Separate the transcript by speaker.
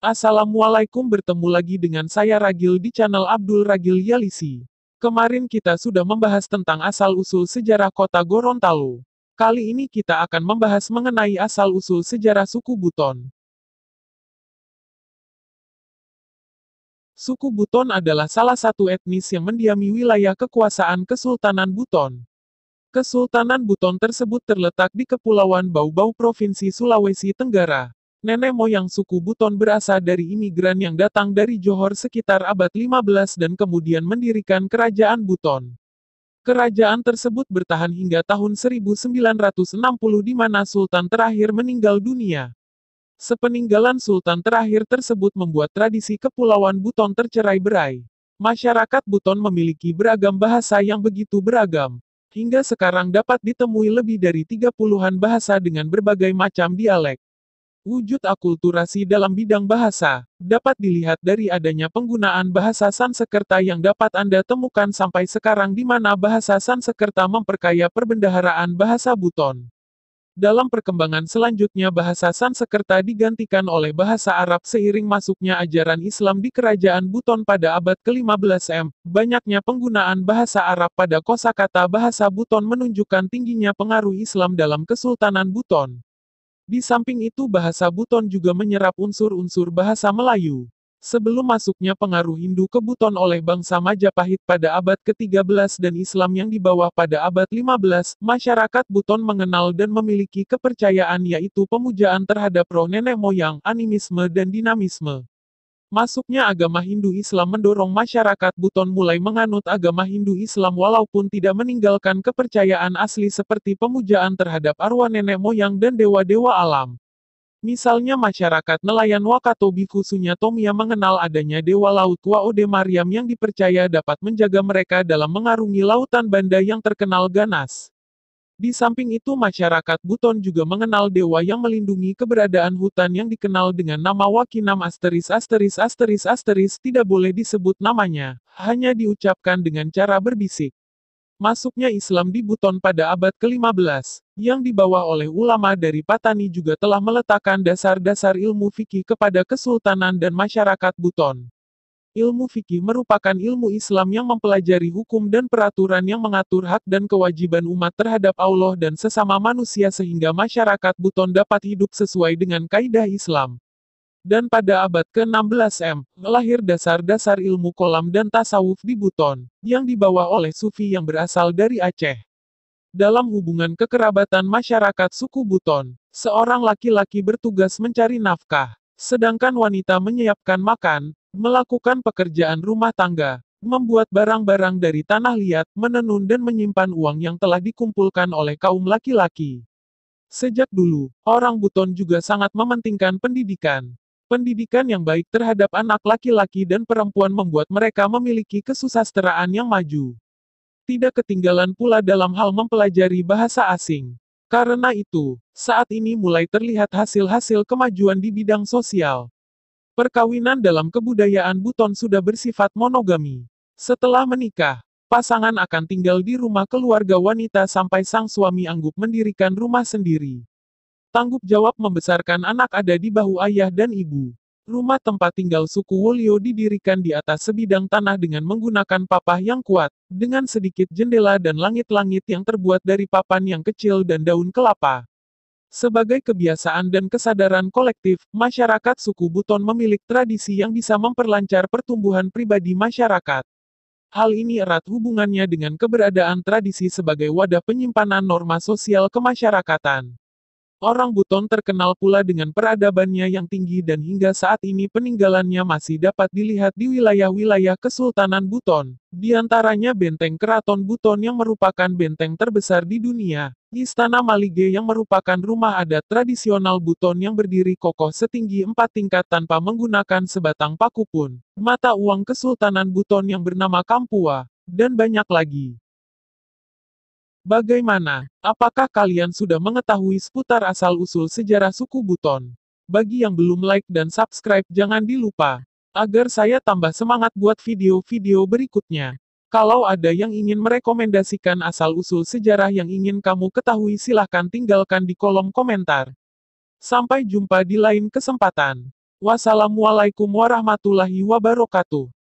Speaker 1: Assalamualaikum bertemu lagi dengan saya Ragil di channel Abdul Ragil Yalisi. Kemarin kita sudah membahas tentang asal-usul sejarah kota Gorontalo. Kali ini kita akan membahas mengenai asal-usul sejarah suku Buton. Suku Buton adalah salah satu etnis yang mendiami wilayah kekuasaan Kesultanan Buton. Kesultanan Buton tersebut terletak di Kepulauan Bau-Bau Provinsi Sulawesi Tenggara. Nenek moyang suku Buton berasal dari imigran yang datang dari Johor sekitar abad 15 dan kemudian mendirikan kerajaan Buton. Kerajaan tersebut bertahan hingga tahun 1960 di mana sultan terakhir meninggal dunia. Sepeninggalan sultan terakhir tersebut membuat tradisi kepulauan Buton tercerai-berai. Masyarakat Buton memiliki beragam bahasa yang begitu beragam. Hingga sekarang dapat ditemui lebih dari 30-an bahasa dengan berbagai macam dialek. Wujud akulturasi dalam bidang bahasa dapat dilihat dari adanya penggunaan bahasa Sansekerta yang dapat Anda temukan sampai sekarang di mana bahasa Sansekerta memperkaya perbendaharaan bahasa Buton. Dalam perkembangan selanjutnya bahasa Sansekerta digantikan oleh bahasa Arab seiring masuknya ajaran Islam di kerajaan Buton pada abad ke-15 M. Banyaknya penggunaan bahasa Arab pada kosakata bahasa Buton menunjukkan tingginya pengaruh Islam dalam Kesultanan Buton. Di samping itu bahasa Buton juga menyerap unsur-unsur bahasa Melayu. Sebelum masuknya pengaruh Hindu ke Buton oleh bangsa Majapahit pada abad ke-13 dan Islam yang dibawa pada abad 15, masyarakat Buton mengenal dan memiliki kepercayaan yaitu pemujaan terhadap roh nenek moyang, animisme dan dinamisme. Masuknya agama Hindu-Islam mendorong masyarakat Buton mulai menganut agama Hindu-Islam walaupun tidak meninggalkan kepercayaan asli seperti pemujaan terhadap arwah nenek moyang dan dewa-dewa alam. Misalnya masyarakat nelayan Wakatobi khususnya Tomia mengenal adanya dewa laut Waode Mariam yang dipercaya dapat menjaga mereka dalam mengarungi lautan banda yang terkenal ganas. Di samping itu masyarakat Buton juga mengenal dewa yang melindungi keberadaan hutan yang dikenal dengan nama Wakinam asteris asteris asteris asteris tidak boleh disebut namanya, hanya diucapkan dengan cara berbisik. Masuknya Islam di Buton pada abad ke-15, yang dibawa oleh ulama dari Patani juga telah meletakkan dasar-dasar ilmu fikih kepada kesultanan dan masyarakat Buton. Ilmu fikih merupakan ilmu Islam yang mempelajari hukum dan peraturan yang mengatur hak dan kewajiban umat terhadap Allah dan sesama manusia sehingga masyarakat buton dapat hidup sesuai dengan kaidah Islam. Dan pada abad ke-16 M, lahir dasar-dasar ilmu kolam dan tasawuf di Buton, yang dibawa oleh sufi yang berasal dari Aceh. Dalam hubungan kekerabatan masyarakat suku Buton, seorang laki-laki bertugas mencari nafkah. Sedangkan wanita menyiapkan makan, melakukan pekerjaan rumah tangga, membuat barang-barang dari tanah liat, menenun dan menyimpan uang yang telah dikumpulkan oleh kaum laki-laki. Sejak dulu, orang Buton juga sangat mementingkan pendidikan. Pendidikan yang baik terhadap anak laki-laki dan perempuan membuat mereka memiliki kesusasteraan yang maju. Tidak ketinggalan pula dalam hal mempelajari bahasa asing. Karena itu, saat ini mulai terlihat hasil-hasil kemajuan di bidang sosial. Perkawinan dalam kebudayaan Buton sudah bersifat monogami. Setelah menikah, pasangan akan tinggal di rumah keluarga wanita sampai sang suami anggup mendirikan rumah sendiri. Tanggup jawab membesarkan anak ada di bahu ayah dan ibu. Rumah tempat tinggal suku Wolio didirikan di atas sebidang tanah dengan menggunakan papah yang kuat, dengan sedikit jendela dan langit-langit yang terbuat dari papan yang kecil dan daun kelapa. Sebagai kebiasaan dan kesadaran kolektif, masyarakat suku Buton memiliki tradisi yang bisa memperlancar pertumbuhan pribadi masyarakat. Hal ini erat hubungannya dengan keberadaan tradisi sebagai wadah penyimpanan norma sosial kemasyarakatan. Orang Buton terkenal pula dengan peradabannya yang tinggi dan hingga saat ini peninggalannya masih dapat dilihat di wilayah-wilayah Kesultanan Buton, di antaranya Benteng Keraton Buton yang merupakan benteng terbesar di dunia, Istana Malige yang merupakan rumah adat tradisional Buton yang berdiri kokoh setinggi empat tingkat tanpa menggunakan sebatang paku pun, mata uang Kesultanan Buton yang bernama Kampua, dan banyak lagi. Bagaimana? Apakah kalian sudah mengetahui seputar asal-usul sejarah suku Buton? Bagi yang belum like dan subscribe jangan dilupa, agar saya tambah semangat buat video-video berikutnya. Kalau ada yang ingin merekomendasikan asal-usul sejarah yang ingin kamu ketahui silahkan tinggalkan di kolom komentar. Sampai jumpa di lain kesempatan. Wassalamualaikum warahmatullahi wabarakatuh.